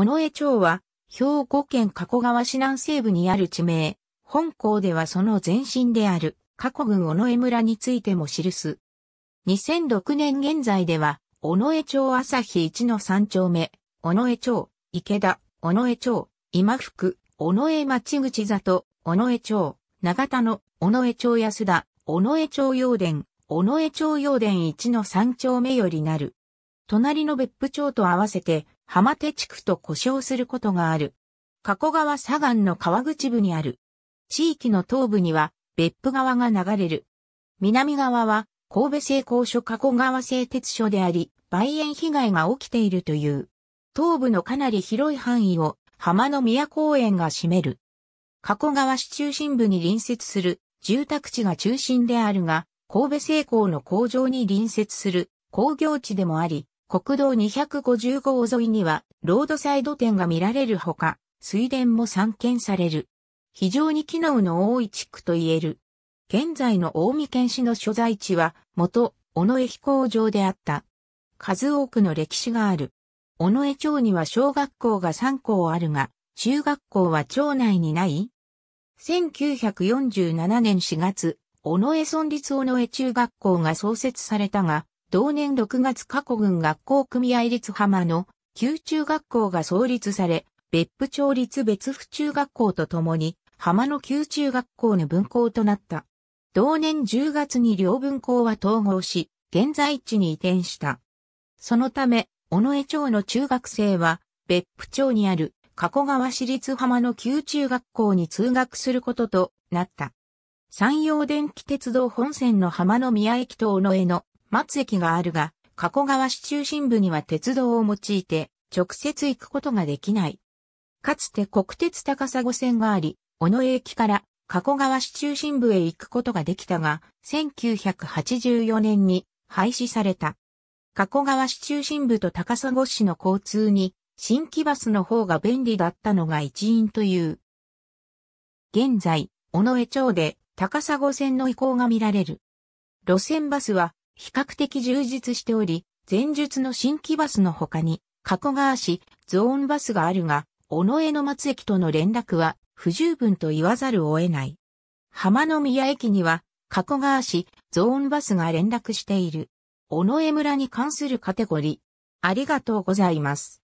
尾上町は、兵庫県加古川市南西部にある地名、本校ではその前身である、加古郡尾上村についても記す。2006年現在では、尾上町朝日一の三丁目、尾上町、池田、尾上町、今福、尾上町口里、尾上町、長田の尾上町安田、尾上町陽殿、尾上町陽殿一の三丁目よりなる。隣の別府町と合わせて、浜手地区と呼称することがある。加古川左岸の川口部にある。地域の東部には別府川が流れる。南側は神戸製鋼所加古川製鉄所であり、梅園被害が起きているという。東部のかなり広い範囲を浜の宮公園が占める。加古川市中心部に隣接する住宅地が中心であるが、神戸製鋼の工場に隣接する工業地でもあり、国道250号沿いには、ロードサイド店が見られるほか、水田も散見される。非常に機能の多い地区と言える。現在の大見県市の所在地は、元、尾上飛行場であった。数多くの歴史がある。尾上町には小学校が3校あるが、中学校は町内にない ?1947 年4月、尾上村立尾上中学校が創設されたが、同年6月過去軍学校組合立浜の旧中学校が創立され、別府町立別府中学校とともに浜の旧中学校の分校となった。同年10月に両分校は統合し、現在地に移転した。そのため、尾上町の中学生は、別府町にある加古川市立浜の旧中学校に通学することとなった。山陽電気鉄道本線の浜の宮駅と尾上の松駅があるが、加古川市中心部には鉄道を用いて直接行くことができない。かつて国鉄高砂線があり、小野駅から加古川市中心部へ行くことができたが、1984年に廃止された。加古川市中心部と高砂市の交通に新規バスの方が便利だったのが一因という。現在、尾上町で高砂線の移行が見られる。路線バスは比較的充実しており、前述の新規バスの他に、加古川市、ゾーンバスがあるが、尾上の松駅との連絡は不十分と言わざるを得ない。浜の宮駅には、加古川市、ゾーンバスが連絡している。尾上村に関するカテゴリー。ありがとうございます。